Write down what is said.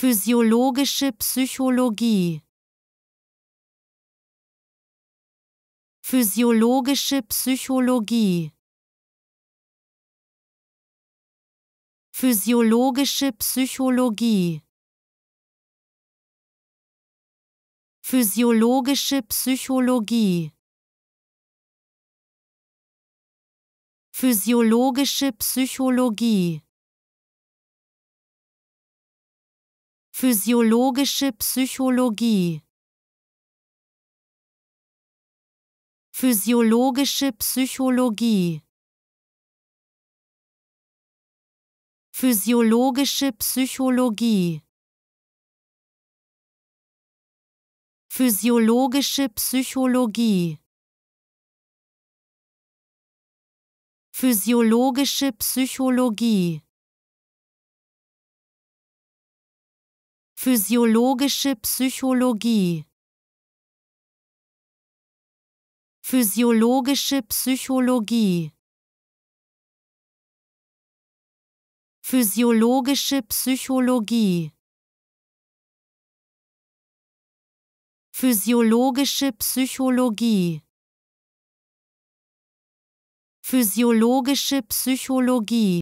Physiologische Psychologie Physiologische Psychologie Physiologische Psychologie Physiologische Psychologie Physiologische Psychologie Physiologische Psychologie Physiologische Psychologie Physiologische Psychologie Physiologische Psychologie Physiologische Psychologie Physiologische Psychologie Physiologische Psychologie Physiologische Psychologie Physiologische Psychologie Physiologische Psychologie